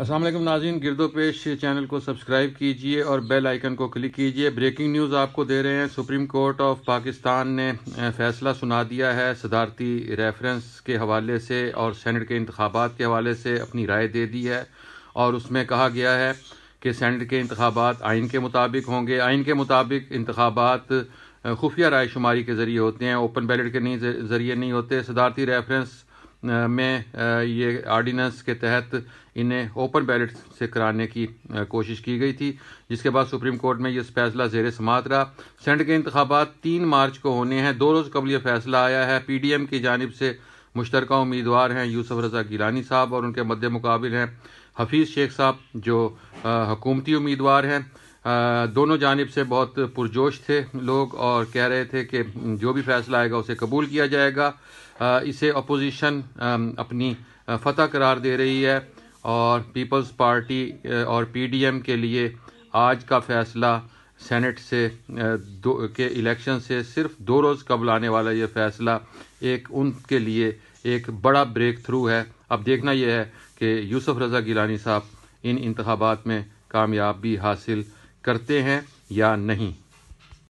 असल नाजीन गिरदो पेश चैनल को सब्सक्राइब कीजिए और बेल आइकन को क्लिक कीजिए ब्रेकिंग न्यूज़ आपको दे रहे हैं सुप्रीम कोर्ट ऑफ पाकिस्तान ने फैसला सुना दिया है सदारती रेफरेंस के हवाले से और सेंट के इंतबात के हवाले से अपनी राय दे दी है और उसमें कहा गया है कि सैनट के इंतबात आइन के मुताबिक होंगे आइन के मुताबिक इंतबात खुफिया रायशुमारी के ज़रिए होते हैं ओपन बैलेट के नहीं ज़रिए नहीं होते सदारती रेफरेंस में ये आर्डिनेंस के तहत इन्हें ओपन बैलेट से कराने की कोशिश की गई थी जिसके बाद सुप्रीम कोर्ट में यह फैसला जेर समात रहा सेंट के इंतबात तीन मार्च को होने हैं दो रोज़ कबल यह फैसला आया है पी डी एम की जानब से मुश्तरक उम्मीदवार हैं यूसुफ रजा गिलानी साहब और उनके मद्द मुकाबिल हैं हफीज़ शेख साहब जो हकूमती उम्मीदवार हैं दोनों जानब से बहुत पुरजोश थे लोग और कह रहे थे कि जो भी फैसला आएगा उसे कबूल किया जाएगा इसे अपोजिशन अपनी फतह करार दे रही है और पीपल्स पार्टी और पीडीएम के लिए आज का फैसला सेनेट से दो के इलेक्शन से सिर्फ दो रोज़ कबल आने वाला ये फैसला एक उनके लिए एक बड़ा ब्रेक थ्रू है अब देखना यह है कि यूसुफ रज़ा गिलानी साहब इन इंतबात में कामयाबी हासिल करते हैं या नहीं